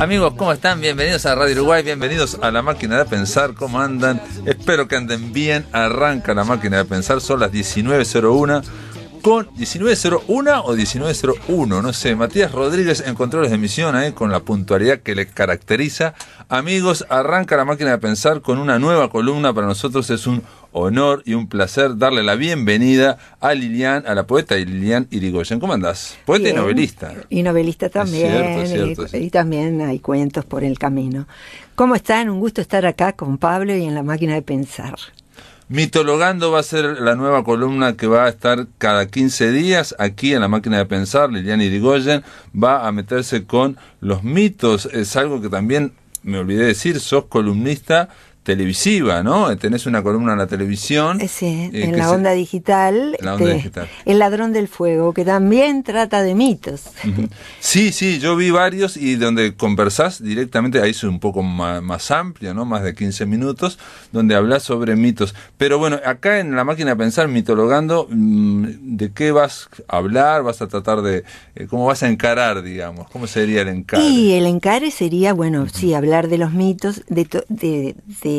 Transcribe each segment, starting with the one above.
Amigos, ¿cómo están? Bienvenidos a Radio Uruguay, bienvenidos a La Máquina de Pensar, ¿cómo andan? Espero que anden bien, arranca La Máquina de Pensar, son las 19.01 con 1901 o 1901, no sé. Matías Rodríguez en controles de misión ¿eh? con la puntualidad que le caracteriza. Amigos, arranca la máquina de pensar con una nueva columna. Para nosotros es un honor y un placer darle la bienvenida a Lilian, a la poeta Lilian Irigoyen. ¿Cómo andás? Poeta y novelista. Y novelista también. y, y, también hay cuentos por el camino. ¿Cómo están? Un gusto estar acá con Pablo y en la máquina de pensar. Mitologando va a ser la nueva columna que va a estar cada 15 días aquí en la máquina de pensar. Liliana Irigoyen va a meterse con los mitos. Es algo que también me olvidé decir, sos columnista televisiva, ¿no? Tenés una columna en la televisión. Eh, sí, eh, en la onda, digital, la este, El ladrón del fuego, que también trata de mitos. Sí, sí, yo vi varios y donde conversás directamente, ahí es un poco más, amplio, ¿no? Más de 15 minutos, donde hablas sobre mitos. Pero bueno, acá en la máquina de pensar, mitologando, mm, ¿de qué vas a hablar? ¿Vas a tratar de... Eh, ¿Cómo vas a encarar, digamos? ¿Cómo sería el encare? Y el encare sería, bueno, sí, hablar de los mitos, de, de, de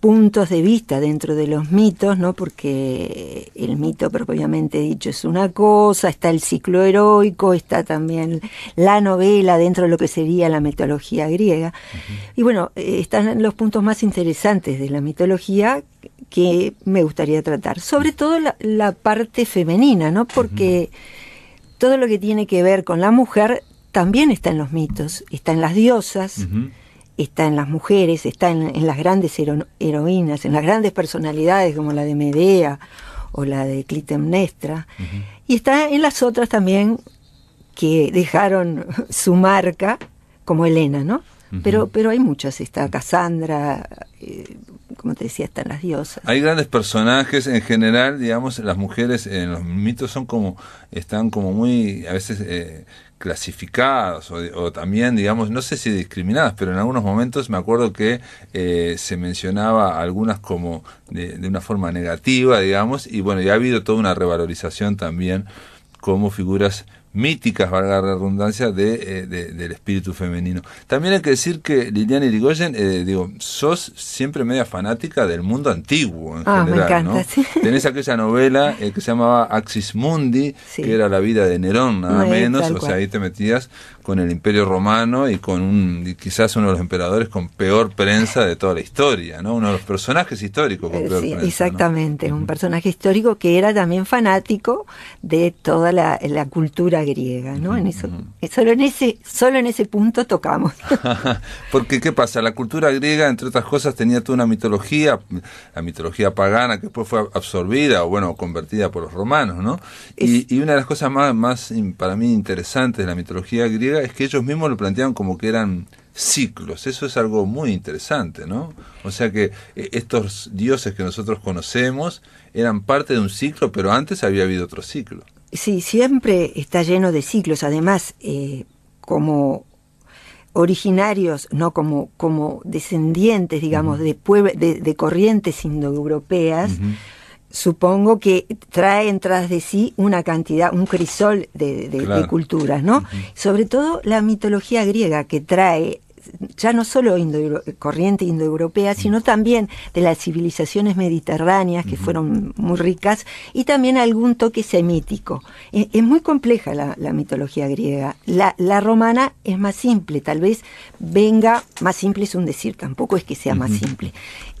puntos de vista dentro de los mitos, ¿no? Porque el mito propiamente dicho es una cosa, está el ciclo heroico, está también la novela dentro de lo que sería la mitología griega. Y bueno, eh, están los puntos más interesantes de la mitología que me gustaría tratar, sobre todo la, parte femenina, ¿no? Porque todo lo que tiene que ver con la mujer también está en los mitos, está en las diosas está en las mujeres, está en, las grandes heroínas, en las grandes personalidades como la de Medea o la de Clitemnestra, y está en las otras también que dejaron su marca, como Elena, ¿no? Pero, pero hay muchas, está Cassandra, eh, como te decía, están las diosas. Hay grandes personajes en general, digamos, las mujeres en los mitos son como, están como muy, a veces eh, clasificadas o, también, digamos, no sé si discriminadas, pero en algunos momentos me acuerdo que eh, se mencionaba algunas como de, de, una forma negativa, digamos, y bueno, ya ha habido toda una revalorización también como figuras míticas, valga la redundancia, eh, de, del espíritu femenino. También hay que decir que Liliana Irigoyen, eh, digo, sos siempre media fanática del mundo antiguo en ah, general, me encanta, sí. Tenés aquella novela eh, que se llamaba Axis Mundi, que era la vida de Nerón, nada menos, o sea, ahí te metías con el Imperio Romano y con un, quizás uno de los emperadores con peor prensa de toda la historia, ¿no? Uno de los personajes históricos eh, sí, Exactamente, un personaje histórico que era también fanático de toda la, cultura griega, ¿no? En eso, eh, solo en ese, solo en ese punto tocamos. Porque qué pasa, la cultura griega, entre otras cosas, tenía toda una mitología, la mitología pagana que después fue absorbida o bueno convertida por los romanos, ¿no? Y, una de las cosas más, más para mí interesantes de la mitología griega es que ellos mismos lo planteaban como que eran ciclos. Eso es algo muy interesante, ¿no? O sea que e, estos dioses que nosotros conocemos eran parte de un ciclo, pero antes había habido otro ciclo. Sí, siempre está lleno de ciclos. Además, eh, como originarios, no como, como descendientes, digamos, de, de, corrientes indoeuropeas, supongo que trae tras de sí una cantidad, un crisol de, culturas, ¿no? Sobre todo la mitología griega que trae ya no solo corriente indoeuropea, mm. sino también de las civilizaciones mediterráneas que fueron muy ricas y también algún toque semítico. E, es, muy compleja la, mitología griega. La, romana es más simple, tal vez venga, más simple es un decir, tampoco es que sea más simple.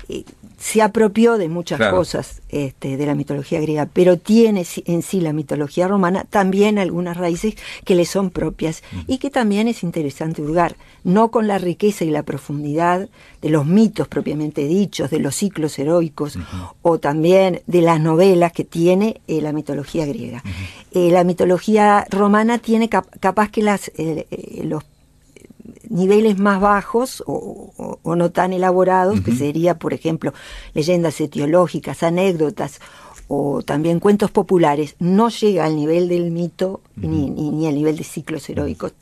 Eh, se apropió de muchas cosas este, de la mitología griega, pero tiene en sí la mitología romana también algunas raíces que le son propias y que también es interesante hurgar, no con la riqueza y la profundidad de los mitos propiamente dichos, de los ciclos heroicos o también de las novelas que tiene eh, la mitología griega. Eh, la mitología romana tiene capaz que las, los niveles más bajos o, no tan elaborados, que sería, por ejemplo, leyendas etiológicas, anécdotas o también cuentos populares, no llega al nivel del mito ni, ni, al nivel de ciclos heroicos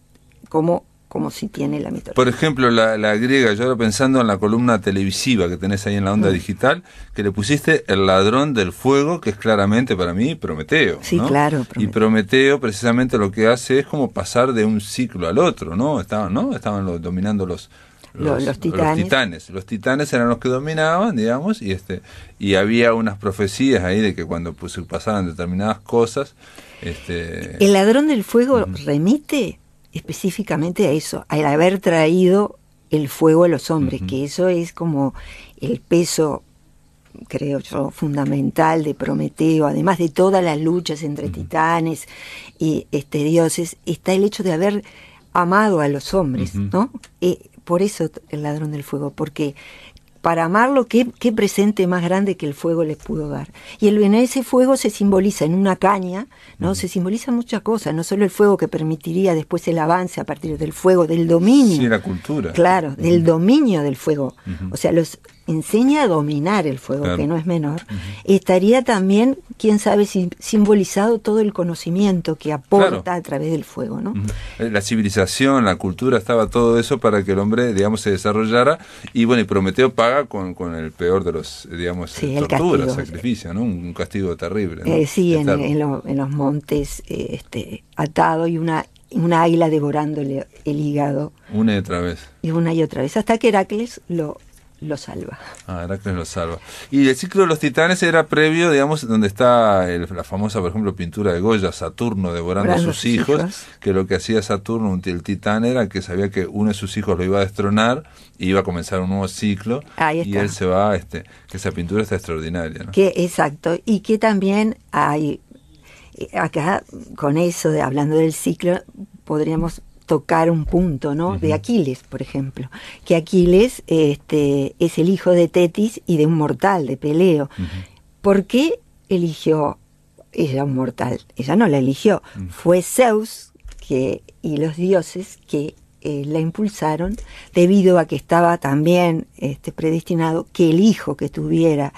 como como si tiene la mitad. Por ejemplo, la, griega, yo ahora pensando en la columna televisiva que tenés ahí en la onda mm. digital, que le pusiste El ladrón del fuego, que es claramente para mí Prometeo. Sí, claro. Y Prometeo precisamente lo que hace es como pasar de un ciclo al otro, ¿no? Estaban, ¿no? Estaban dominando los, titanes. los, titanes. eran los que dominaban, digamos, y este y había unas profecías ahí de que cuando pues, pasaban determinadas cosas, este El ladrón del fuego remite específicamente a eso, al haber traído el fuego a los hombres, que eso es como el peso, creo yo, fundamental de Prometeo, además de todas las luchas entre titanes y este, dioses, está el hecho de haber amado a los hombres, ¿no? y eh, por eso el ladrón del fuego, porque para amarlo, ¿qué, presente más grande que el fuego les pudo dar. Y el, en ese fuego se simboliza en una caña, ¿no? Se simboliza muchas cosas, no solo el fuego que permitiría después el avance a partir del fuego, del dominio. Sí, la cultura. Claro, del dominio del fuego. O sea, los, enseña a dominar el fuego, que no es menor, estaría también, quién sabe, simbolizado todo el conocimiento que aporta a través del fuego. ¿no? Eh, la civilización, la cultura, estaba todo eso para que el hombre, digamos, se desarrollara. Y bueno, y Prometeo paga con, el peor de los, digamos, sí, castigo sacrificios, ¿no? Un, castigo terrible. Eh, sí, en, los montes, eh, este, atado y una una águila devorándole el hígado. Una y otra vez. Y una y otra vez, hasta que Heracles lo lo salva. Ah, que lo salva. Y el ciclo de los titanes era previo, digamos, donde está la famosa, por ejemplo, pintura de Goya, Saturno devorando a sus hijos, que lo que hacía Saturno, el titán, era que sabía que uno de sus hijos lo iba a destronar y iba a comenzar un nuevo ciclo. Ahí está. Y él se va, este, que esa pintura está extraordinaria. Que, exacto, y que también hay, eh, acá con eso, de, hablando del ciclo, podríamos tocar un punto, ¿no? De Aquiles, por ejemplo. Que Aquiles este, es el hijo de Tetis y de un mortal, de Peleo. ¿Por qué eligió ella un mortal? Ella no la eligió. Fue Zeus que, y los dioses que eh, la impulsaron debido a que estaba también este, predestinado que el hijo que tuviera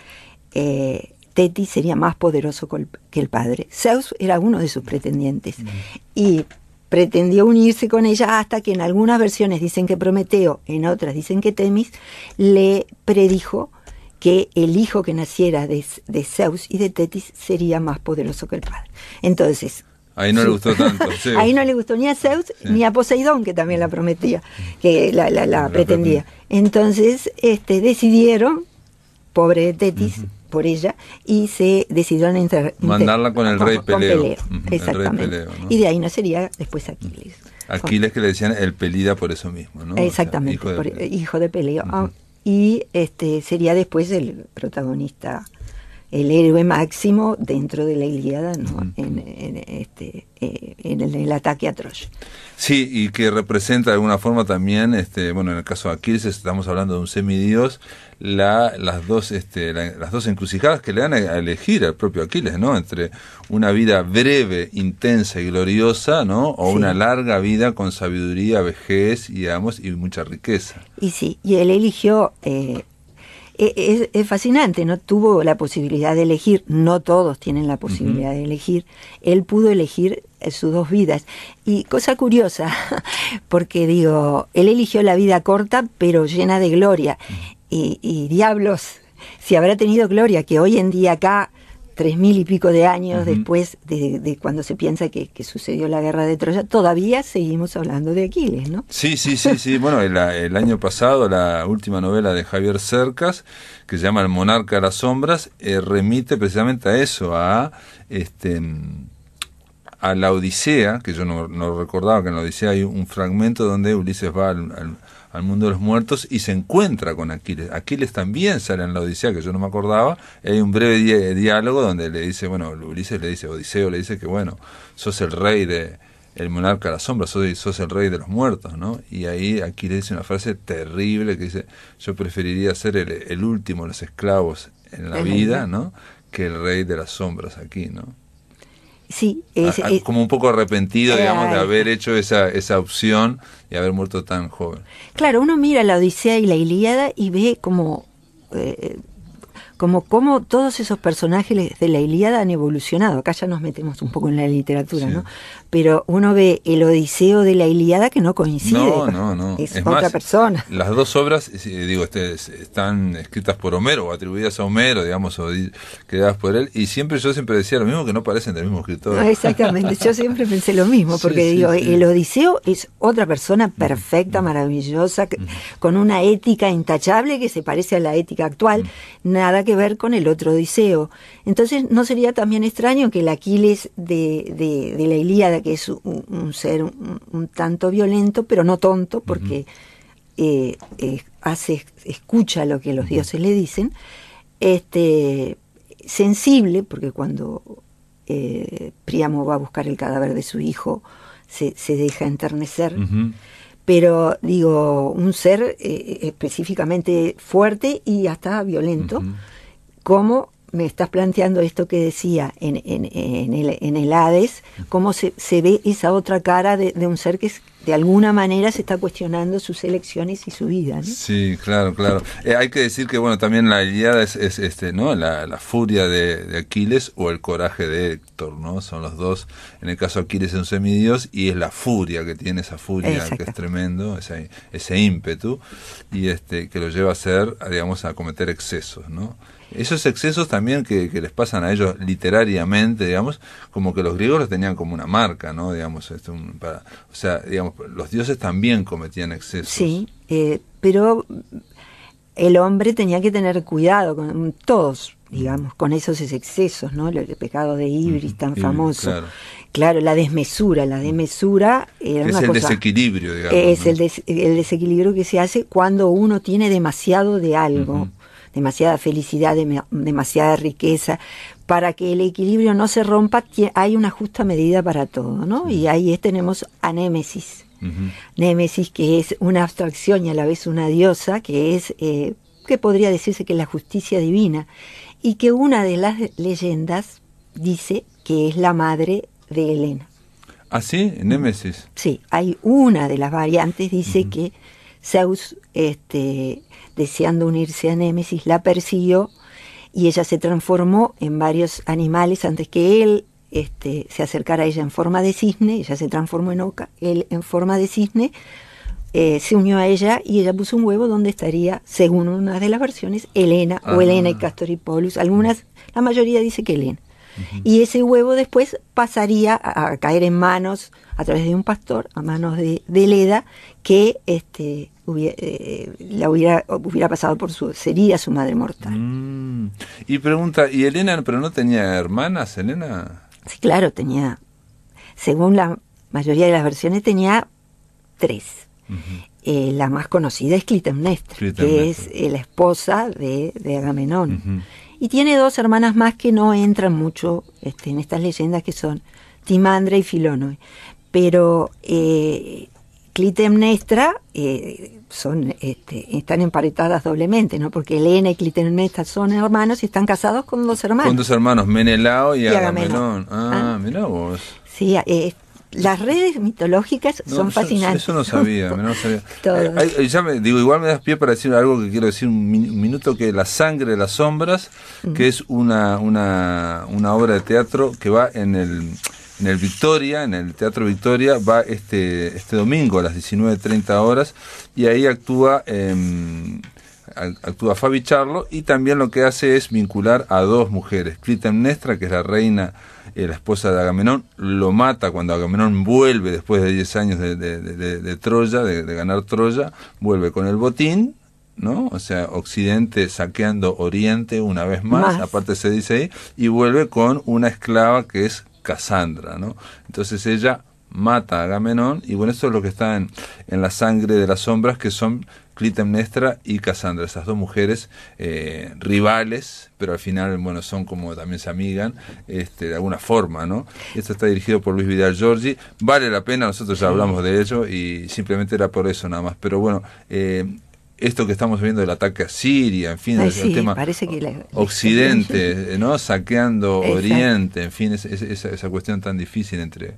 eh, Tetis sería más poderoso que el padre. Zeus era uno de sus pretendientes. Y pretendió unirse con ella hasta que en algunas versiones dicen que Prometeo, en otras dicen que Temis, le predijo que el hijo que naciera de, Zeus y de Tetis sería más poderoso que el padre. Entonces, Ahí no le gustó tanto. Ahí no le gustó ni a Zeus ni a Poseidón, que también la prometía, que la, pretendía. Entonces este, decidieron, pobre Tetis, por ella y se decidieron mandarla con el rey Peleo. exactamente. Y de ahí no sería después Aquiles. Aquiles que le decían el Pelida por eso mismo, ¿no? Exactamente, hijo, de Peleo. Ah, y este sería después el protagonista el héroe máximo dentro de la Ilíada, ¿no? En, este, eh, en, el, ataque a Troya. Sí, y que representa de alguna forma también, este, bueno, en el caso de Aquiles estamos hablando de un semidios, la, las, dos, este, las dos encrucijadas que le dan a elegir al propio Aquiles, ¿no? Entre una vida breve, intensa y gloriosa, ¿no? O una larga vida con sabiduría, vejez y, digamos, y mucha riqueza. Y sí, y él eligió eh, e, e, es, fascinante, ¿no? Tuvo la posibilidad de elegir, no todos tienen la posibilidad de elegir, él pudo elegir eh, sus dos vidas. Y cosa curiosa, porque digo, él eligió la vida corta pero llena de gloria. y, y diablos, si habrá tenido gloria, que hoy en día acá tres mil y pico de años después de, cuando se piensa que, sucedió la guerra de Troya, todavía seguimos hablando de Aquiles, ¿no? Sí, sí, sí, sí. Bueno, el, año pasado la última novela de Javier Cercas, que se llama El monarca de las sombras, eh, remite precisamente a eso, a este a la Odisea, que yo no, no recordaba que en la Odisea hay un fragmento donde Ulises va al al mundo de los muertos y se encuentra con Aquiles. Aquiles también sale en la Odisea, que yo no me acordaba, y hay un breve diálogo donde le dice, bueno, Ulises le dice, Odiseo le dice que, bueno, sos el rey de el monarca de las sombras, sos, el rey de los muertos, ¿no? Y ahí Aquiles dice una frase terrible que dice, yo preferiría ser el último de los esclavos en la vida, ¿no? Que el rey de las sombras aquí, ¿no? Sí, es, como un poco arrepentido, digamos, de haber hecho esa, esa opción y haber muerto tan joven. Claro, uno mira la Odisea y la Ilíada y ve como eh, como todos esos personajes de la Ilíada han evolucionado. Acá ya nos metemos un poco en la literatura, ¿no? Pero uno ve el Odiseo de la Ilíada que no coincide. No, no, no. Es, otra persona. Las dos obras, eh, digo, este, están escritas por Homero o atribuidas a Homero, digamos, o creadas por él. Y siempre yo siempre decía lo mismo, que no parecen del mismo escritor. Ah, exactamente. Yo siempre pensé lo mismo, porque digo, el Odiseo es otra persona perfecta, maravillosa, con una ética intachable que se parece a la ética actual. Nada que ver con el otro Odiseo. Entonces, ¿no sería también extraño que el Aquiles de, de, la Ilíada, que es un, ser un, tanto violento, pero no tonto, porque eh, hace, escucha lo que los dioses le dicen, este, sensible, porque cuando eh, Priamo va a buscar el cadáver de su hijo, se, deja enternecer pero digo, un ser eh, eh, específicamente fuerte y hasta violento, como me estás planteando esto que decía en, el, en el, Hades, cómo se, ve esa otra cara de, un ser que de alguna manera se está cuestionando sus elecciones y su vida. ¿no? Sí, claro, claro. Eh, hay que decir que bueno, también la idea es, este, ¿no? La, furia de, Aquiles o el coraje de Héctor, ¿no? Son los dos. En el caso de Aquiles es un semidios y es la furia que tiene esa furia que es tremendo, ese, ímpetu y este que lo lleva a ser, digamos, a cometer excesos, ¿no? esos excesos también que, les pasan a ellos literariamente, digamos, como que los griegos los tenían como una marca, ¿no? Digamos, este, o sea, digamos, los dioses también cometían excesos. Sí, eh, pero el hombre tenía que tener cuidado con todos, digamos, con esos excesos, ¿no? El pecado de Ibris tan famoso. Claro. la desmesura, la mm. desmesura era es el desequilibrio, digamos. Es el, desequilibrio que se hace cuando uno tiene demasiado de algo demasiada felicidad, demasiada riqueza, para que el equilibrio no se rompa, hay una justa medida para todo, ¿no? Y ahí tenemos a Némesis. Némesis, que es una abstracción y a la vez una diosa, que es, eh, que podría decirse que es la justicia divina, y que una de las leyendas dice que es la madre de Helena. ¿Ah, sí? Némesis. Sí, hay una de las variantes, dice que Zeus, este, deseando unirse a Némesis, la persiguió y ella se transformó en varios animales antes que él este, se acercara a ella en forma de cisne, ella se transformó en oca, él en forma de cisne, eh, se unió a ella y ella puso un huevo donde estaría, según una de las versiones, Elena, o Helena ah. y Castor Polus. Algunas, la mayoría dice que Elena. Y ese huevo después pasaría a, caer en manos, a través de un pastor, a manos de, de Leda, que este, eh, la hubiera, hubiera pasado por su, sería su madre mortal. Mm. Y pregunta, ¿y Elena, pero no tenía hermanas, Elena? Sí, claro, tenía, según la mayoría de las versiones, tenía tres. Eh, la más conocida es Clitemnestra, que es eh, la esposa de, Agamenón. Y tiene dos hermanas más que no entran mucho este, en estas leyendas que son Timandra y Filonoe. Pero eh, Clitemnestra eh, son, este, están emparetadas doblemente, ¿no? Porque Elena y Clitemnestra son hermanos y están casados con dos hermanos. Con dos hermanos, Menelao y, y Ah, ah. Menelao. vos. Eh, las redes mitológicas son fascinantes. Eso no sabía, eh, digo, igual me das pie para decir algo que quiero decir un, minuto, que La sangre de las sombras, que es una, una, una obra de teatro que va en el en el Victoria, en el Teatro Victoria, va este, este domingo a las 19.30 horas y ahí actúa, em, actúa Fabi Charlo y también lo que hace es vincular a dos mujeres, Clitemnestra, que es la reina eh, la esposa de Agamenón, lo mata cuando Agamenón vuelve después de 10 años de, Troya, de, ganar Troya, vuelve con el botín, ¿no? O sea, Occidente saqueando Oriente una vez más, aparte se dice ahí, y vuelve con una esclava que es Casandra, ¿no? Entonces ella mata a Agamenón y bueno, esto es lo que está en, en la sangre de las sombras que son Clitemnestra y Cassandra, esas dos mujeres eh, rivales, pero al final, bueno, son como también se amigan, este, de alguna forma, ¿no? Esto está dirigido por Luis Vidal Giorgi, vale la pena, nosotros ya hablamos de ello y simplemente era por eso nada más, pero bueno, eh, esto que estamos viendo del ataque a Siria, en fin, el, tema parece que Occidente, ¿no? Saqueando Oriente, en fin, esa, cuestión tan difícil entre...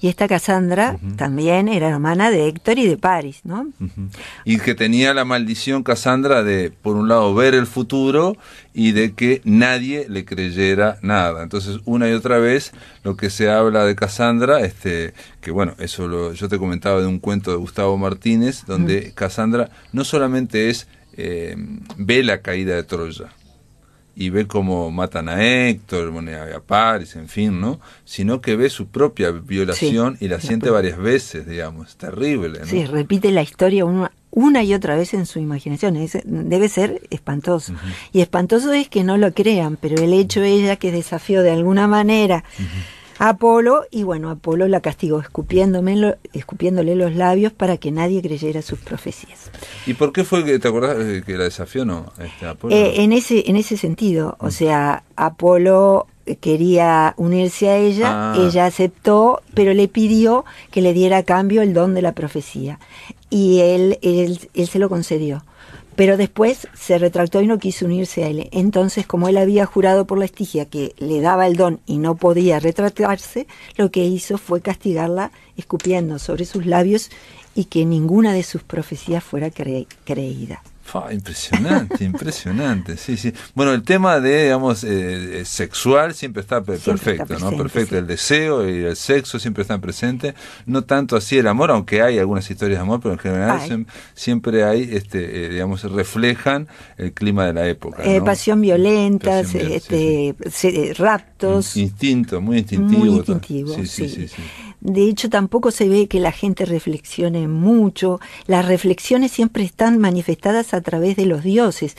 Y esta Cassandra también era hermana de Héctor y de París, ¿no? Y que tenía la maldición Cassandra de, por un lado, ver el futuro y de que nadie le creyera nada. Entonces, una y otra vez lo que se habla de Cassandra, este, que bueno, eso yo te comentaba de un cuento de Gustavo Martínez, donde Casandra Cassandra no solamente es, eh, ve la caída de Troya, y ve cómo matan a Héctor, a Paris, en fin, ¿no? Sino que ve su propia violación y la siente varias veces, digamos, terrible. ¿no? Sí, repite la historia una y otra vez en su imaginación. debe ser espantoso. Y espantoso es que no lo crean, pero el hecho ella que desafió de alguna manera a Apolo, y bueno, Apolo la castigó escupiéndome, escupiéndole los labios para que nadie creyera sus profecías. ¿Y por qué fue que, te acordás, eh, que la desafió no? Este, Apolo? Eh, en, ese, en ese sentido, o sea, Apolo quería unirse a ella, ah. ella aceptó, pero le pidió que le diera a cambio el don de la profecía. Y él, él, se lo concedió. Pero después se retractó y no quiso unirse a él. Entonces, como él había jurado por la estigia que le daba el don y no podía retractarse, lo que hizo fue castigarla escupiendo sobre sus labios y que ninguna de sus profecías fuera creída impresionante, impresionante, sí, sí. Bueno, el tema de, digamos, eh, eh, sexual siempre está perfecto, ¿no? Perfecto, el deseo y el sexo siempre están presentes, no tanto así el amor, aunque hay algunas historias de amor, pero en general siempre hay, este, eh, digamos, reflejan el clima de la época. pasión violenta, este, raptos. Instinto, muy instintivo. Muy instintivo, sí, sí. sí de hecho, tampoco se ve que la gente reflexione mucho. Las reflexiones siempre están manifestadas a través de los dioses.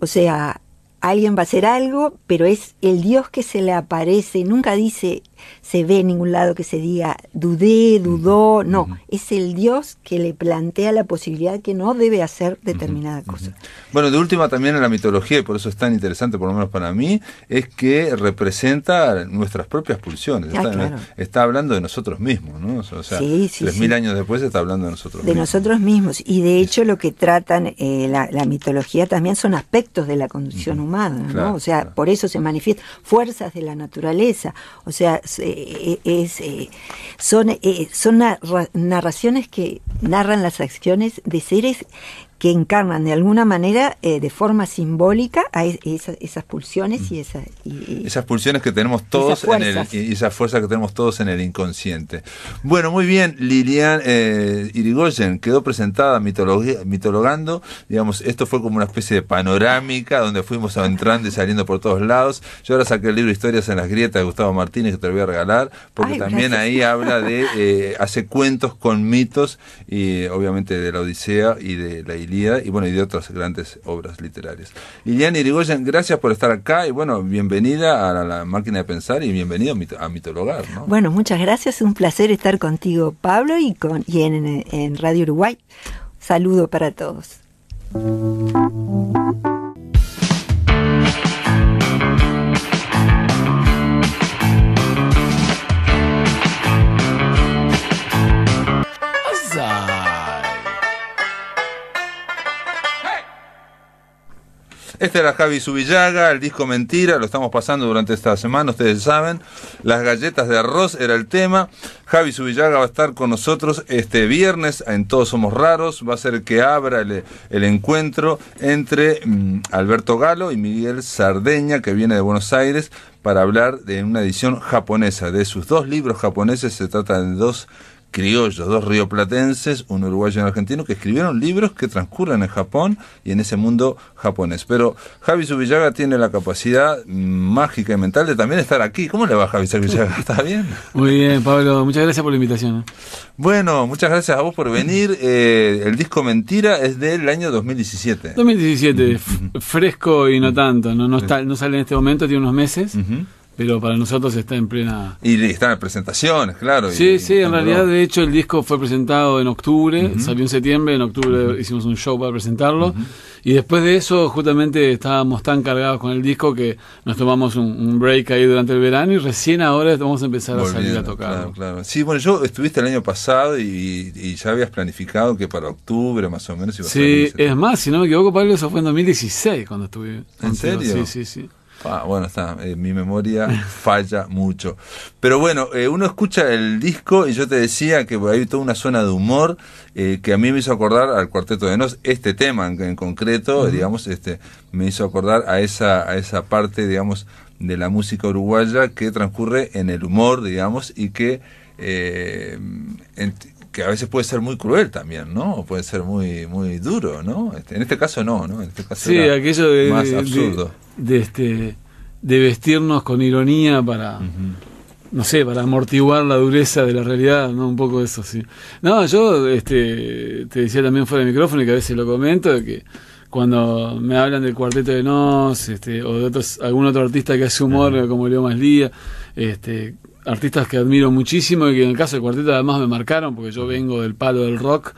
O sea, alguien va a hacer algo, pero es el dios que se le aparece. Nunca dice se ve en ningún lado que se diga dudé, dudó, no, es el Dios que le plantea la posibilidad que no debe hacer determinada cosa. Bueno, de última también en la mitología, y por eso es tan interesante, por lo menos para mí, es que representa nuestras propias pulsiones, está, hablando de nosotros mismos, ¿no? O sea, tres mil años después está hablando de nosotros de mismos. De nosotros mismos, y de hecho lo que tratan eh, la, mitología también son aspectos de la condición humana, ¿no? o sea, por eso se manifiestan fuerzas de la naturaleza, o sea, es, eh, eh, eh, son, son narraciones que narran las acciones de seres que encarnan de alguna manera, eh, de forma simbólica, a esas, pulsiones y, mm. esa, y, esas pulsiones que tenemos todos en el, y esas fuerzas que tenemos todos en el inconsciente. Bueno, muy bien, Lilian eh, Irigoyen quedó presentada mitologando, digamos, esto fue como una especie de panorámica donde fuimos entrando y saliendo por todos lados. Yo ahora saqué el libro Historias en las grietas de Gustavo Martínez que te lo voy a regalar, porque también ahí habla de eh, hace cuentos con mitos y obviamente de la Odisea y de la y bueno, y de otras grandes obras literarias. Liliana Irigoyen, gracias por estar acá y bueno, bienvenida a la, máquina de pensar y bienvenido a Mitologar. Bueno, muchas gracias, es un placer estar contigo Pablo y, con, en Radio Uruguay. Saludo para todos. Este era Javi Subillaga, el disco Mentira, lo estamos pasando durante esta semana, ustedes saben. Las galletas de arroz era el tema. Javi Subillaga va a estar con nosotros este viernes en Todos Somos Raros. Va a ser que abra el, encuentro entre mm, Alberto Galo y Miguel Sardeña, que viene de Buenos Aires, para hablar de una edición japonesa, de sus dos libros japoneses. Se trata de dos criollos, dos rioplatenses, un uruguayo y un argentino, que escribieron libros que transcurren en Japón y en ese mundo japonés. Pero Javi Subillaga tiene la capacidad mágica y mental de también estar aquí. ¿Cómo le va Javi Subillaga? ¿Está bien? Muy bien, Pablo. Muchas gracias por la invitación. ¿eh? Bueno, muchas gracias a vos por venir. Eh, el disco Mentira es del año 2017. 2017, fresco y no tanto. No, sale en este momento, tiene unos meses pero para nosotros está en plena... Y está en presentaciones, claro. Sí, sí, en realidad de hecho el disco fue presentado en octubre, salió en septiembre, en octubre hicimos un show para presentarlo, y después de eso justamente estábamos tan cargados con el disco que nos tomamos un, break ahí durante el verano y recién ahora vamos a empezar a salir a tocar. Claro, claro. Sí, bueno, yo estuviste el año pasado y, ya habías planificado que para octubre más o menos iba a Sí, es más, si no me equivoco, Pablo, eso fue en 2016 cuando estuve. ¿En serio? Sí, sí, sí. Ah, bueno, está, eh, mi memoria falla mucho. Pero bueno, eh, uno escucha el disco y yo te decía que hay toda una zona de humor eh, que a mí me hizo acordar al Cuarteto de Nos, este tema en, concreto, digamos, este, me hizo acordar a esa, a esa parte, digamos, de la música uruguaya que transcurre en el humor, digamos, y que eh, que a veces puede ser muy cruel también, ¿no? puede ser muy muy duro, ¿no? Este, en este caso no, ¿no? En este caso sí, aquello de, más absurdo. De, este, de vestirnos con ironía para, no sé, para amortiguar la dureza de la realidad, ¿no? Un poco eso, sí. No, yo este, te decía también fuera de micrófono y que a veces lo comento, que cuando me hablan del cuarteto de Nos, este, o de otros, algún otro artista que hace humor, como Leo Maslía, este, artistas que admiro muchísimo y que en el caso de cuarteto además me marcaron porque yo vengo del palo del rock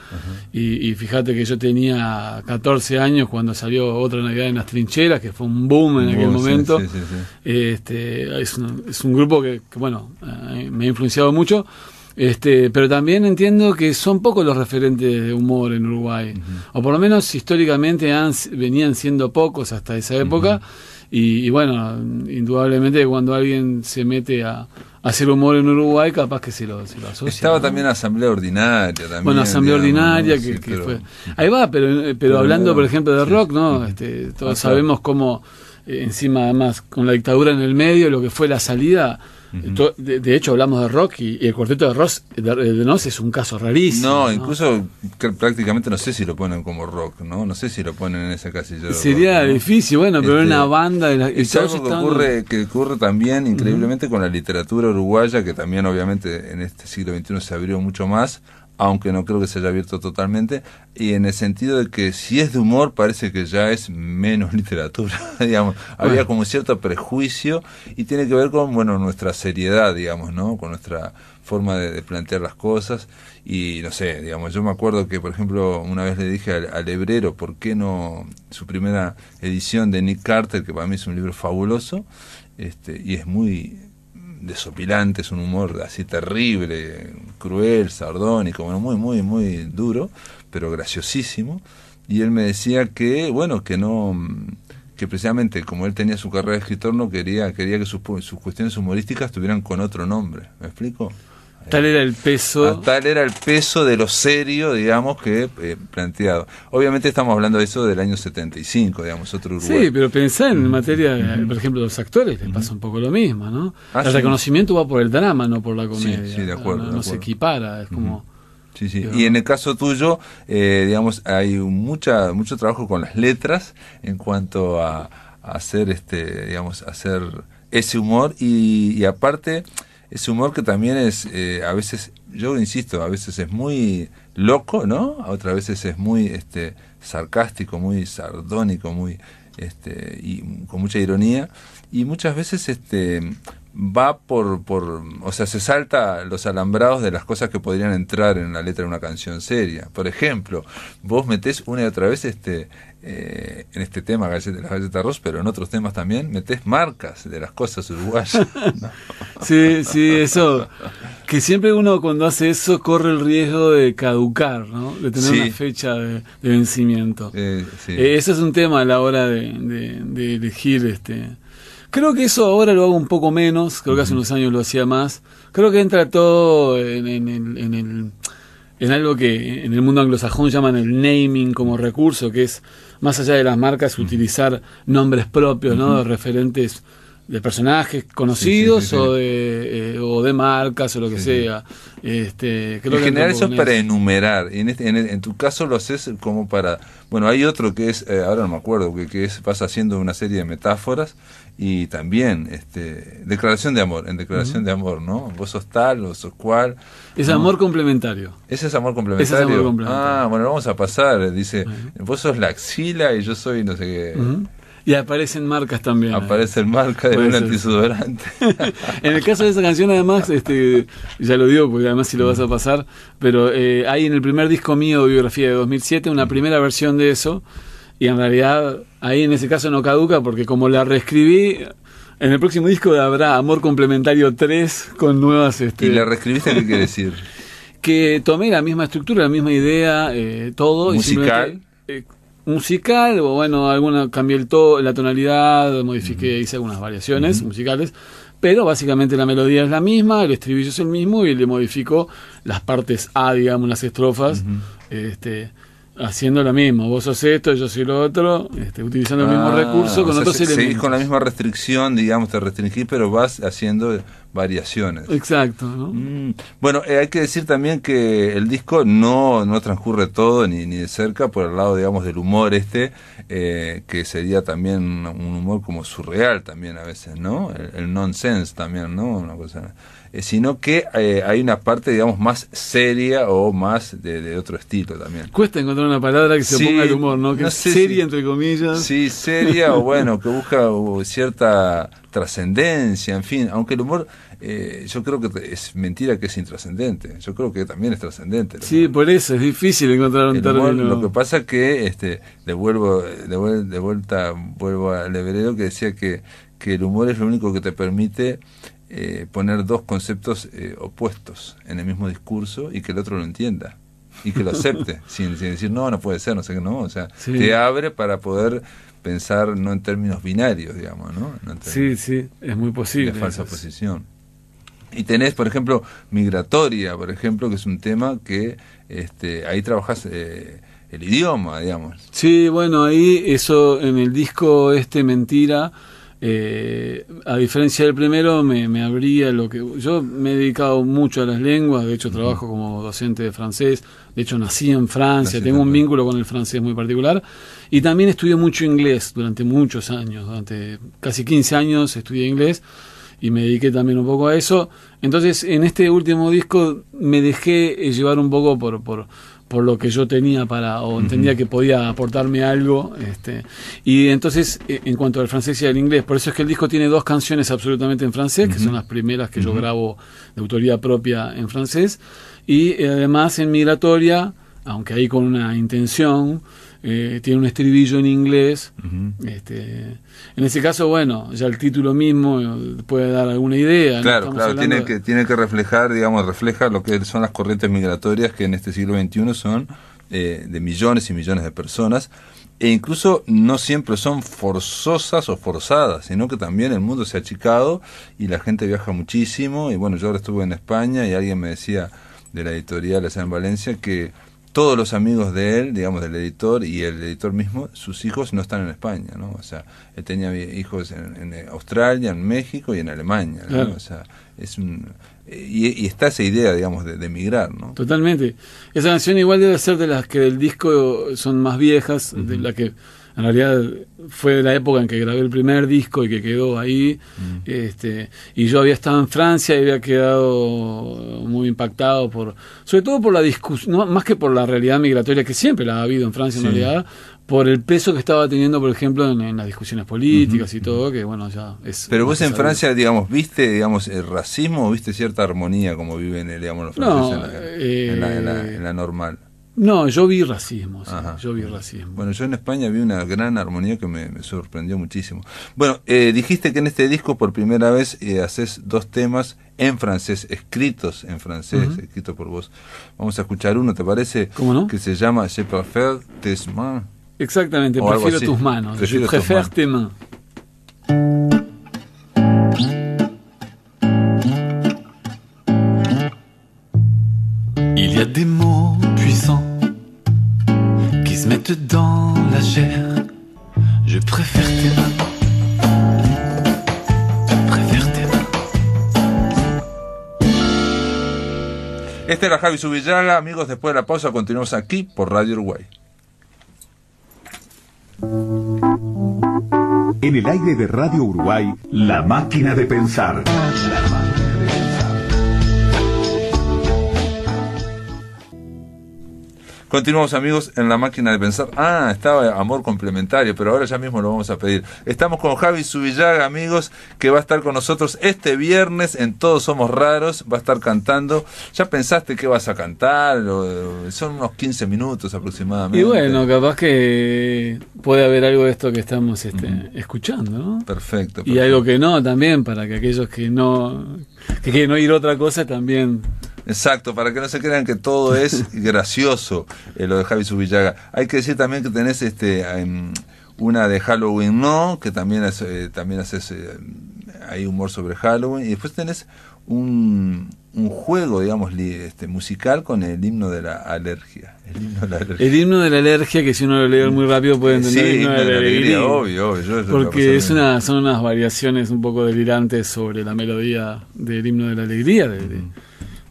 y, fíjate que yo tenía 14 años cuando salió otra Navidad en las trincheras que fue un boom en aquel momento este es un, grupo que, bueno eh, me ha influenciado mucho este, pero también entiendo que son pocos los referentes de humor en Uruguay, o por lo menos históricamente han, venían siendo pocos hasta esa época, y bueno, indudablemente cuando alguien se mete a, hacer humor en Uruguay, capaz que se lo, se lo Estaba también también Asamblea Ordinaria. También, bueno, Asamblea Ordinaria, que, fue. Ahí va, pero, eh, pero, hablando, por ejemplo, de rock, ¿no? Este, todos sabemos cómo, eh, encima, además, con la dictadura en el medio, lo que fue la salida de, hecho, hablamos de rock y, el cuarteto de, Ross, de, es un caso rarísimo. No, incluso prácticamente no sé si lo ponen como rock, ¿no? No sé si lo ponen en esa casilla. Sería difícil, bueno, pero este, una banda. es algo que ocurre, que ocurre también increíblemente con la literatura uruguaya, que también obviamente en este siglo XXI se abrió mucho más aunque no creo que se haya abierto totalmente, y en el sentido de que si es de humor parece que ya es menos literatura, digamos, había como cierto prejuicio y tiene que ver con, bueno, nuestra seriedad, digamos, ¿no? Con nuestra forma de, plantear las cosas y no sé, digamos, yo me acuerdo que por ejemplo una vez le dije al, Hebrero por qué no su primera edición de Nick Carter, que para mí es un libro fabuloso, este, y es muy desopilante, es un humor así terrible, cruel, sardónico, bueno, muy, muy, muy duro, pero graciosísimo. Y él me decía que, bueno, que no, que precisamente como él tenía su carrera de escritor, no quería, quería que sus, sus cuestiones humorísticas tuvieran con otro nombre. ¿Me explico? Tal era el peso. Ah, tal era el peso de lo serio, digamos, que he eh, planteado. Obviamente estamos hablando de eso del año 75, digamos, otro Uruguay. Sí, pero pensá en materia, eh, por ejemplo, de los actores, les pasa un poco lo mismo, ¿no? Ah, el reconocimiento va por el drama, no por la comedia. Sí, de acuerdo. No, se equipara, es como... Sí, sí. Y en el caso tuyo, eh, digamos, hay mucha, mucho trabajo con las letras en cuanto a, hacer este, digamos, hacer ese humor y aparte ese humor que también es, eh, a veces, yo insisto, a veces es muy loco, ¿no? A otras veces es muy este, sarcástico, muy sardónico, muy este, y con mucha ironía. Y muchas veces este, va por, por, o sea, se salta los alambrados de las cosas que podrían entrar en la letra de una canción seria. Por ejemplo, vos metés una y otra vez este, eh, en este tema de las galletas arroz pero en otros temas también, metes marcas de las cosas uruguayas. sí, sí, eso. Que siempre uno cuando hace eso corre el riesgo de caducar, ¿no? de tener una fecha de, vencimiento. Eh, eh eso es un tema a la hora de, elegir. este Creo que eso ahora lo hago un poco menos, creo que hace unos años lo hacía más. Creo que entra todo en el... En algo que en el mundo anglosajón llaman el naming como recurso, que es más allá de las marcas, mm. utilizar nombres propios, ¿no? Referentes de personajes conocidos o de eh, de marcas o lo que sea. Este, en general eso es para enumerar. Este, en, en, tu caso lo haces como para... Bueno, hay otro que es, eh, ahora no me acuerdo, que, que es, vas haciendo una serie de metáforas y también este, declaración de amor, en declaración de amor, ¿no? Vos sos tal, vos sos cual. Es amor complementario. ¿Ese es amor complementario? amor complementario. Ah, bueno, vamos a pasar. Dice, vos sos la axila y yo soy no sé qué. Y aparecen marcas también. ¿eh? Aparecen marcas de un antisudorante. en el caso de esa canción, además, este, ya lo digo porque además si lo vas a pasar, pero eh, hay en el primer disco mío, Biografía de 2007, una primera versión de eso. Y en realidad, ahí en ese caso no caduca porque como la reescribí, en el próximo disco habrá Amor Complementario 3 con nuevas... Este... ¿Y la reescribiste qué quiere decir? que tomé la misma estructura, la misma idea, eh, todo. Musical. Y musical, o bueno, alguna cambié el to la tonalidad, modifiqué, hice algunas variaciones musicales, pero básicamente la melodía es la misma, el estribillo es el mismo y le modifico las partes A, digamos, las estrofas, este, haciendo lo mismo. Vos sos esto, yo soy lo otro, este, utilizando el mismo ah, recurso con otros elementos. con la misma restricción, digamos, te restringís, pero vas haciendo variaciones. Exacto. Mm. bueno, eh, hay que decir también que el disco no, no transcurre todo ni, ni de cerca por el lado, digamos, del humor este, eh, que sería también un humor como surreal también a veces, ¿no? El, el nonsense también, ¿no? Una cosa eh, sino que eh, hay una parte, digamos, más seria o más de, otro estilo también. Cuesta encontrar una palabra que se ponga oponga humor, ¿no? Que seria, entre comillas. Sí, seria o bueno, que busca uh, cierta trascendencia, en fin, aunque el humor eh, yo creo que es mentira que es intrascendente, yo creo que también es trascendente. Sí, por eso es difícil encontrar un Lo que pasa que, este, de, de, vuelta, vuelvo al Everedo que decía que, que el humor es lo único que te permite eh, poner dos conceptos eh, opuestos en el mismo discurso y que el otro lo entienda y que lo acepte, sin, decir no, no puede ser, no sé qué, no, o sea, te abre para poder pensar no en términos binarios, digamos, ¿no? sí, sí, es muy posible. falsa posición. Y tenés, por ejemplo, migratoria, por ejemplo, que es un tema que este, ahí trabajas eh, el idioma, digamos. Sí, bueno, ahí eso en el disco este Mentira eh, a diferencia del primero, me, abría lo que. Yo me he dedicado mucho a las lenguas, de hecho, trabajo como docente de francés, de hecho, nací en Francia, tengo un vínculo con el francés muy particular. Y también estudié mucho inglés durante muchos años, durante casi 15 años estudié inglés y me dediqué también un poco a eso. Entonces, en este último disco me dejé eh, llevar un poco por, por, por lo que yo tenía para o entendía que podía aportarme algo este y entonces eh, en cuanto al francés y al inglés por eso es que el disco tiene dos canciones absolutamente en francés que son las primeras que yo grabo de autoría propia en francés y eh, además en migratoria aunque ahí con una intención eh, tiene un estribillo en inglés. Este, en ese caso, bueno, ya el título mismo eh, puede dar alguna idea. Claro, claro, tiene que, tiene que reflejar, digamos, refleja lo que son las corrientes migratorias que en este siglo XXI son eh, de millones y millones de personas. E incluso no siempre son forzosas o forzadas, sino que también el mundo se ha achicado y la gente viaja muchísimo. Y bueno, yo ahora estuve en España y alguien me decía de la editorial de en Valencia que todos los amigos de él, digamos, del editor y el editor mismo, sus hijos no están en España, ¿no? O sea, él tenía hijos en, eh, Australia, en México y en Alemania, ¿no? O sea, es un... Y, está esa idea, digamos, de, emigrar, ¿no? Totalmente. Esa canción igual debe ser de las que del disco son más viejas, de la que en realidad fue de la época en que grabé el primer disco y que quedó ahí. Este, y yo había estado en Francia y había quedado impactado por, sobre todo por la discusión, más que por la realidad migratoria que siempre la ha habido en Francia en realidad, por el peso que estaba teniendo, por ejemplo, en, las discusiones políticas y todo, que bueno, ya es... Pero vos en Francia, digamos, ¿viste digamos, el racismo o viste cierta armonía como viven eh, digamos, los franceses en, la, eh, en la normal? No, yo vi racismo, yo vi racismo. Bueno, yo en España vi una gran armonía que me, sorprendió muchísimo. Bueno, eh, dijiste que en este disco por primera vez eh, haces dos temas en francés, escritos en francés, escritos por vos. Vamos a escuchar uno, ¿te parece? ¿Cómo no? Que se llama Je préfère tes mains. Exactamente, prefiero tus manos. Je préfère tes mains. Javi Subillala, Amigos, después de la pausa continuamos aquí por Radio Uruguay. En el aire de Radio Uruguay, la máquina de pensar. Continuamos amigos en la máquina de pensar. Ah, estaba amor complementario, pero ahora ya mismo lo vamos a pedir. Estamos con Javi Subillaga, amigos, que va a estar con nosotros este viernes en Todos Somos Raros, va a estar cantando. ¿Ya pensaste qué vas a cantar? Son unos 15 minutos aproximadamente. Y bueno, capaz que puede haber algo de esto que estamos este, escuchando, ¿no? Perfecto, Y algo que no también, para que aquellos que no, que quieren oír otra cosa también Exacto, para que no se crean que todo es gracioso eh, lo de Javi Subillaga. Hay que decir también que tenés este em, una de Halloween No, que también, eh, también haces, eh, hay humor sobre Halloween. Y después tenés un, un juego, digamos, este, musical con el himno de la alergia. El himno de la alergia. El himno de la alergia, que si uno lo lee muy rápido puede entender. Sí, el himno de, la, obvio, porque es una, son unas variaciones un poco delirantes sobre la melodía del himno de la alegría. De,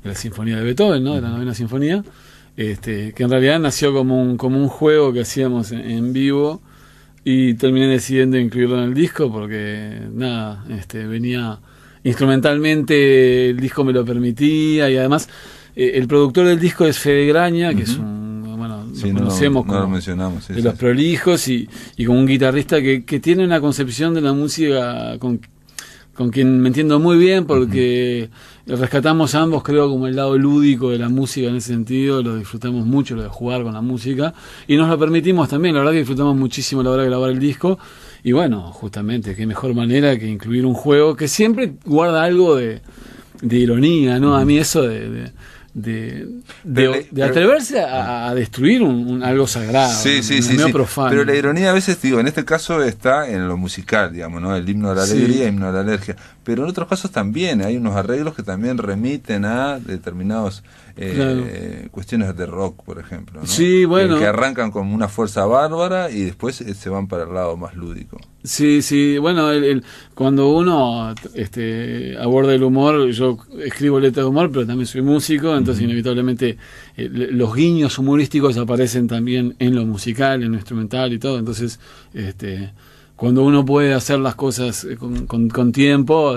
de la Sinfonía de Beethoven, ¿no? de la Novena Sinfonía, este, que en realidad nació como un, como un juego que hacíamos en, vivo y terminé decidiendo incluirlo en el disco porque, nada, este, venía instrumentalmente, el disco me lo permitía y además eh, el productor del disco es Fede Graña, que es un... Bueno, lo conocemos de los prolijos y, y como un guitarrista que, que tiene una concepción de la música con con quien me entiendo muy bien porque rescatamos ambos, creo, como el lado lúdico de la música en ese sentido, lo disfrutamos mucho, lo de jugar con la música, y nos lo permitimos también, la verdad que disfrutamos muchísimo la hora de grabar el disco, y bueno, justamente, qué mejor manera que incluir un juego que siempre guarda algo de, ironía, ¿no? A mí eso de de, atreverse a, destruir un, algo sagrado. Sí, sí, Pero la ironía a veces, digo, en este caso está en lo musical, digamos, ¿no? El himno de la alegría, himno de la alergia. Pero en otros casos también hay unos arreglos que también remiten a determinados eh, cuestiones de rock, por ejemplo. Que, arrancan con una fuerza bárbara y después eh, se van para el lado más lúdico. Sí, sí, bueno, el, cuando uno este, aborda el humor, yo escribo letras de humor, pero también soy músico, entonces inevitablemente eh, los guiños humorísticos aparecen también en lo musical, en lo instrumental y todo, entonces este, cuando uno puede hacer las cosas eh, con, con, con tiempo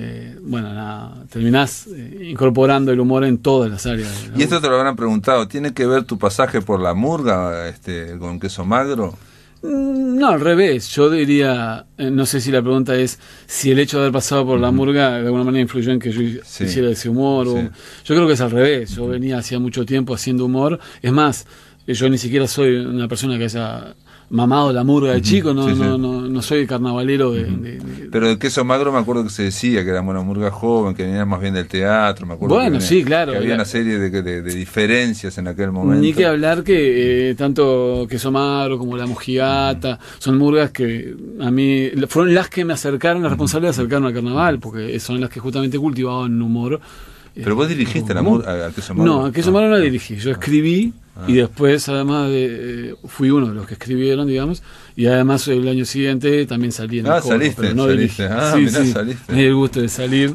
eh, bueno, la terminás eh, incorporando el humor en todas las áreas. Y esto te lo habrán preguntado, ¿tiene que ver tu pasaje por la murga este, con queso magro? Mm, no, al revés. Yo diría, eh, no sé si la pregunta es si el hecho de haber pasado por la murga de alguna manera influyó en que yo hiciera ese humor. yo creo que es al revés. Yo venía hacía mucho tiempo haciendo humor. Es más, yo ni siquiera soy una persona que haya mamado la murga de chico, no, no, no, no soy carnavalero de, de, Pero el queso magro me acuerdo que se decía que era una murga joven, que venía más bien del teatro, me acuerdo. Bueno, sí, claro. había una serie de, diferencias en aquel momento. Ni que hablar que eh, tanto queso magro como la mujigata son murgas que a mí fueron las que me acercaron, la responsables de acercarme al carnaval, porque son las que justamente cultivaban humor. ¿Pero vos eh, dirigiste la queso magro? No, a queso magro no la ah. dirigí, yo escribí y después, además, de, eh, fui uno de los que escribieron, digamos, y además el año siguiente también salí en el Ah, saliste, saliste. Ah, sí, saliste. Me el gusto de salir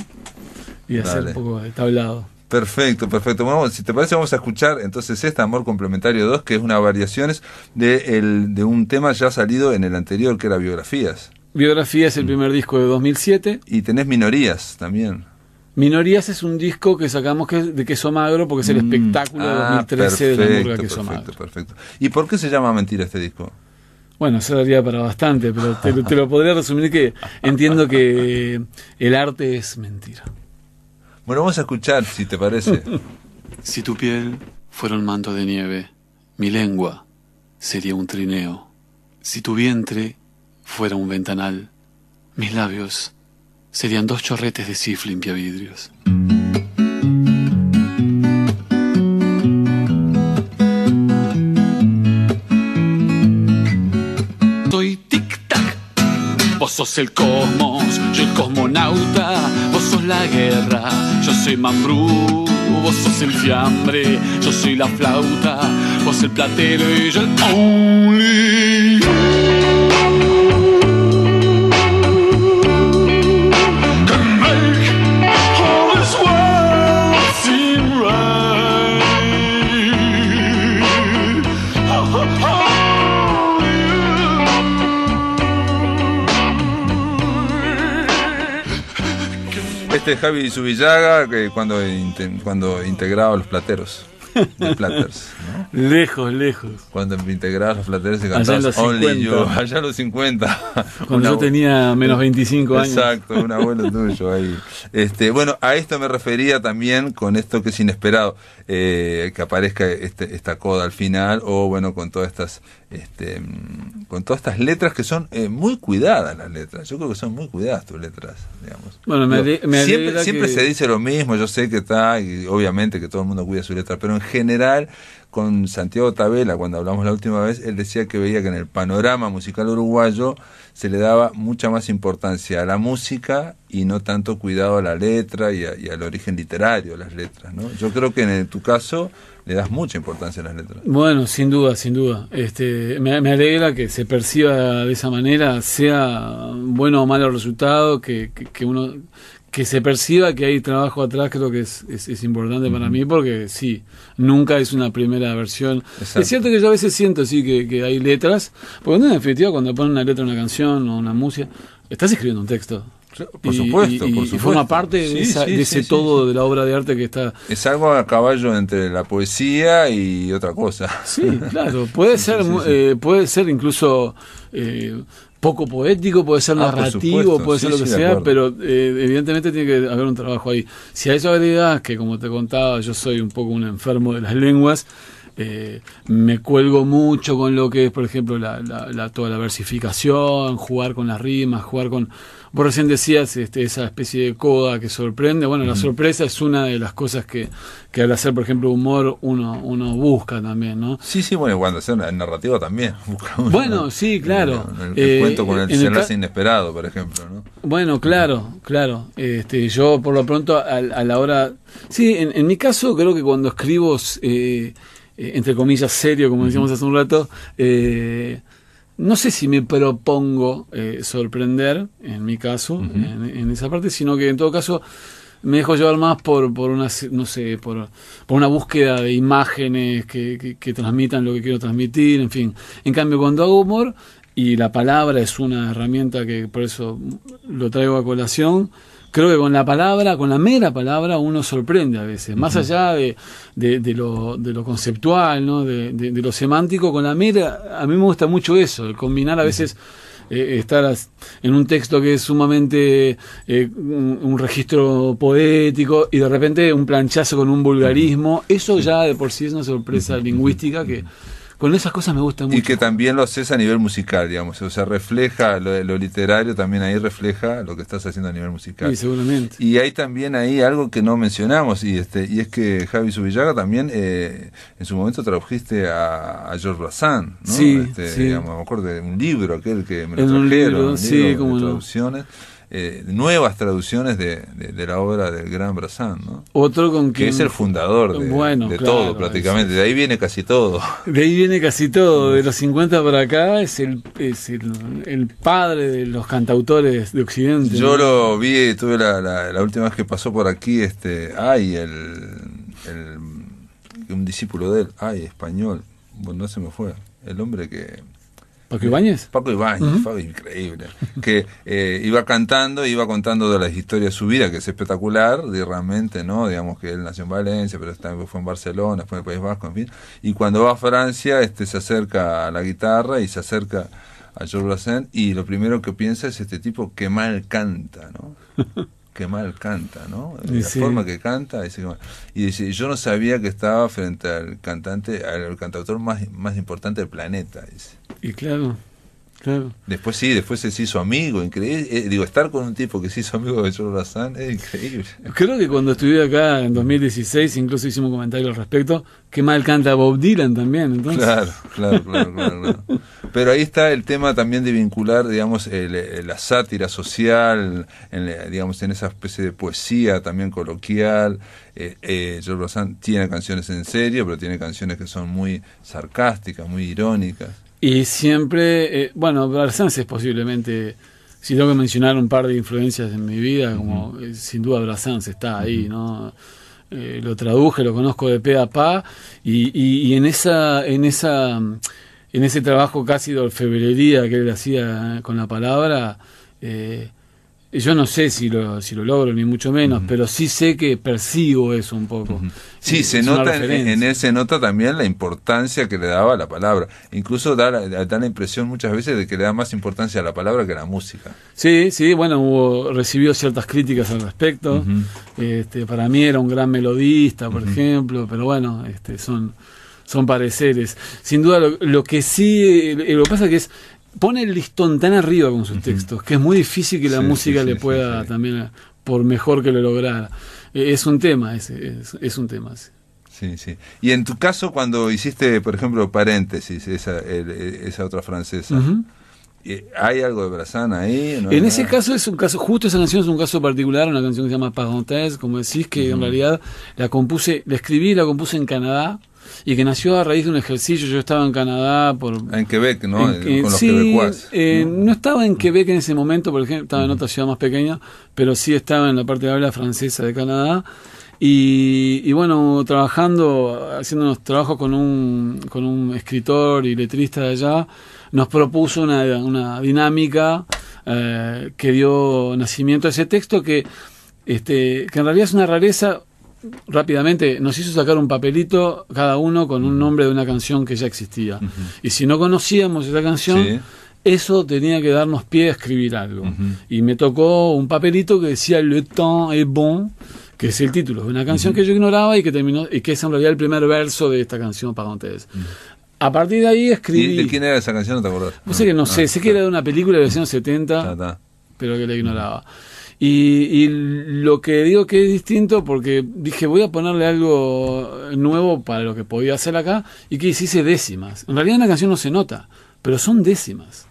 y hacer un poco de tablado. Perfecto, perfecto. Vamos, si te parece, vamos a escuchar entonces este Amor Complementario 2, que es una variación de, de un tema ya salido en el anterior, que era Biografías. Biografías, el mm. primer disco de 2007. Y tenés Minorías también. Minorías es un disco que sacamos que, de Queso Magro porque es el mm. espectáculo de 2013 ah, de la murga Queso perfecto, Magro. Perfecto. ¿Y por qué se llama Mentira este disco? Bueno, se daría para bastante, pero te, lo podría resumir que entiendo que el arte es mentira. Bueno, vamos a escuchar, si te parece. si tu piel fuera un manto de nieve, mi lengua sería un trineo. Si tu vientre fuera un ventanal, mis labios serían dos chorretes de sif limpiavidrios. Soy tic-tac, vos sos el cosmos, yo el cosmonauta, vos sos la guerra, yo soy Mambrú, vos sos el fiambre, yo soy la flauta, vos el platero y yo el... este Javi Subillaga que cuando, cuando integraba los plateros. De Platters, Lejos, lejos. Cuando integraba los plateros y cantabas Only You, allá a los 50. Cuando yo tenía menos 25 años. Exacto, un abuelo tuyo ahí. Este, bueno, a esto me refería también con esto que es inesperado, eh, que aparezca este, esta coda al final, o bueno, con todas estas este, con todas estas letras que son eh, muy cuidadas las letras. Yo creo que son muy cuidadas tus letras, digamos. Bueno, me, siempre, siempre se dice lo mismo, yo sé que está, y obviamente que todo el mundo cuida sus letras pero en general con Santiago Tabela, cuando hablamos la última vez, él decía que veía que en el panorama musical uruguayo se le daba mucha más importancia a la música y no tanto cuidado a la letra y, al origen literario de las letras. ¿no? Yo creo que en, tu caso le das mucha importancia a las letras. Bueno, sin duda, sin duda. Este, me, alegra que se perciba de esa manera, sea bueno o malo el resultado, que, que uno que se perciba que hay trabajo atrás creo que es, es, importante para mí porque sí, nunca es una primera versión. Es cierto que yo a veces siento sí que, hay letras, porque en definitiva cuando ponen una letra en una canción o una música, estás escribiendo un texto. Por, supuesto, por supuesto, y, forma parte de, ese todo de la obra de arte que está. Es algo a caballo entre la poesía y otra cosa. Sí, claro. Puede ser, eh, puede ser incluso eh, poco poético, puede ser ah, narrativo, puede ser lo que sea, pero eh, evidentemente tiene que haber un trabajo ahí. Si hay eso que, como te contaba, yo soy un poco un enfermo de las lenguas, eh, me cuelgo mucho con lo que es, por ejemplo, la, toda la versificación, jugar con las rimas, jugar con... Vos recién decías este, esa especie de coda que sorprende. Bueno, la sorpresa es una de las cosas que, al hacer, por ejemplo, humor, uno, busca también, ¿no? Sí, sí, bueno, cuando hacer narrativa también. bueno, sí, claro. El, eh, cuento con el desenlace inesperado, por ejemplo, ¿no? Bueno, claro, claro. Este, yo, por lo pronto, a, la hora... Sí, en, mi caso creo que cuando escribo... Eh, eh, entre comillas, serio, como decíamos hace un rato, eh, no sé si me propongo eh, sorprender, en mi caso, en, esa parte, sino que en todo caso me dejo llevar más por, por una, no sé, por, por una búsqueda de imágenes que, que, transmitan lo que quiero transmitir, en fin. En cambio, cuando hago humor, y la palabra es una herramienta que por eso lo traigo a colación, creo que con la palabra, con la mera palabra, uno sorprende a veces, más allá de, de, lo, de, lo, conceptual, ¿no? de, lo semántico, con la mera, a mí me gusta mucho eso, el combinar a veces... Eh, estar en un texto que es sumamente eh, un, registro poético y de repente un planchazo con un vulgarismo, eso ya de por sí es una sorpresa lingüística que con esas cosas me gusta mucho. Y que también lo haces a nivel musical, digamos, o sea, refleja lo, literario, también ahí refleja lo que estás haciendo a nivel musical. Sí, seguramente. Y hay también ahí algo que no mencionamos, y este y es que Javi Subillaga también eh, en su momento tradujiste a, a George ¿no? Sí, este, Digamos, me de un libro aquel que me lo trajeron, sí, como traducciones. Eh, nuevas traducciones de, la obra del gran Brassan ¿no? Otro con Que es el fundador de, todo prácticamente, de ahí viene casi todo. De ahí viene casi todo, de los 50 para acá es el, padre de los cantautores de Occidente. Yo lo vi, tuve la, última vez que pasó por aquí, este, ay, el, un discípulo de él, ay, español, bueno, no se me fue, el hombre que Paco Ibáñez. Paco Ibáñez, fue increíble. Que eh, iba cantando, iba contando de las historias de su vida, que es espectacular, realmente, ¿no? Digamos que él nació en Valencia, pero también fue en Barcelona, fue en el País Vasco, en fin. Y cuando va a Francia, este se acerca a la guitarra y se acerca a George Brassens y lo primero que piensa es este tipo que mal canta, ¿no? qué mal canta, ¿no? la forma que canta, Y yo no sabía que estaba frente al cantante, al cantautor más, más importante del planeta, Y claro, claro. Después sí, después se hizo amigo, increíble. Eh, digo, estar con un tipo que se hizo amigo de George Razán es increíble. Creo que cuando estuve acá en 2016, incluso hicimos un comentario al respecto, que mal canta Bob Dylan también, entonces. claro, claro, claro. claro. Pero ahí está el tema también de vincular, digamos, la sátira social, en, digamos, en esa especie de poesía también coloquial. Eh, eh tiene canciones en serio, pero tiene canciones que son muy sarcásticas, muy irónicas. Y siempre, eh, bueno, Brassens es posiblemente, si tengo que mencionar un par de influencias en mi vida, como eh, sin duda Brassens está ahí, ¿no? Eh, lo traduje, lo conozco de pe a pa, y, y, y en esa, en esa en ese trabajo casi de orfebrería que él hacía con la palabra, eh, yo no sé si lo, si lo logro, ni mucho menos, pero sí sé que percibo eso un poco. Sí, se nota en, nota también la importancia que le daba a la palabra. Incluso da, la impresión muchas veces de que le da más importancia a la palabra que a la música. Sí, sí, bueno, hubo, recibió ciertas críticas al respecto. este, para mí era un gran melodista, por ejemplo, pero bueno, este, son son pareceres. Sin duda, lo, que sí, eh, lo que pasa es que es, pone el listón tan arriba con sus textos, que es muy difícil que la música le pueda también, eh, por mejor que lo lograra. Eh, es un tema, es, es, un tema. Sí, sí. Y en tu caso, cuando hiciste, por ejemplo, paréntesis, esa, e, esa otra francesa, ¿Hay algo de Brazán ahí? en ese caso es un caso, justo esa canción es un caso particular, una canción que se llama Parenthèse, como decís, que en realidad la compuse, la escribí, la compuse en Canadá, y que nació a raíz de un ejercicio. Yo estaba en Canadá En Quebec, ¿no? con los quebecuas. Eh, no estaba en Quebec en ese momento, por ejemplo, estaba en otra ciudad más pequeña, pero sí estaba en la parte de habla francesa de Canadá. Y, bueno, trabajando, haciendo unos trabajos con un, con un escritor y letrista de allá, nos propuso una, una dinámica eh, que dio nacimiento a ese texto que, este, que en realidad es una rareza rápidamente nos hizo sacar un papelito cada uno con un nombre de una canción que ya existía. Y si no conocíamos esa canción, eso tenía que darnos pie a escribir algo. Y me tocó un papelito que decía Le temps est bon, que es el título de una canción que yo ignoraba y que terminó y que es en realidad el primer verso de esta canción para ustedes. A partir de ahí escribí. ¿Y de quién era esa canción? ¿No te acordás? No sé que no, ah, sé, sé que era de una película de los años 70, pero que la ignoraba. Y, lo que digo que es distinto, porque dije, voy a ponerle algo nuevo para lo que podía hacer acá, y que hice décimas. En realidad en la canción no se nota, pero son décimas.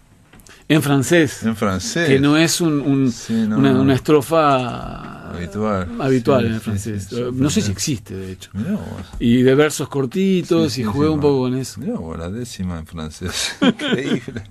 En francés. En francés. Que no es una estrofa habitual. Habitual en el eh, francés. no sé si existe, de hecho. Y de versos cortitos, y jugué un poco con eso. la décima en francés. Increíble.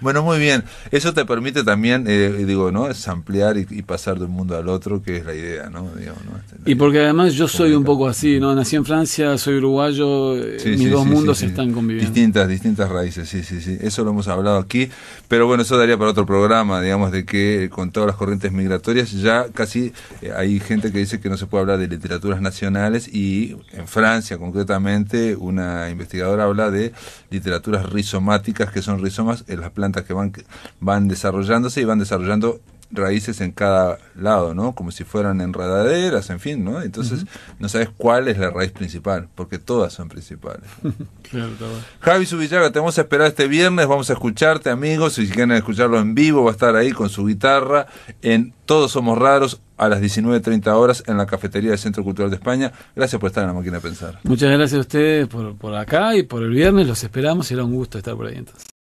bueno, muy bien. Eso te permite también, eh, digo, ¿no? Es ampliar y, pasar de un mundo al otro, que es la idea, ¿no? Este, y porque además yo soy un poco así, ¿no? Nací en Francia, soy uruguayo, eh, mis dos mundos están conviviendo. Distintas, distintas raíces, sí, sí, sí. Eso lo hemos hablado aquí. Pero bueno, eso daría para otro programa, digamos, de que con todas las corrientes migratorias ya casi hay gente que dice que no se puede hablar de literaturas nacionales y en Francia concretamente una investigadora habla de literaturas rizomáticas que son rizomas en las plantas que van, van desarrollándose y van desarrollando raíces en cada lado, ¿no? Como si fueran enredaderas, en fin, ¿no? Entonces no sabes cuál es la raíz principal, porque todas son principales. Javi Subillaga, te vamos a esperar este viernes, vamos a escucharte, amigos, si quieren escucharlo en vivo, va a estar ahí con su guitarra en Todos Somos Raros a las 19.30 horas en la cafetería del Centro Cultural de España. Gracias por estar en la máquina de pensar. Muchas gracias a ustedes por, por acá y por el viernes, los esperamos y era un gusto estar por ahí entonces.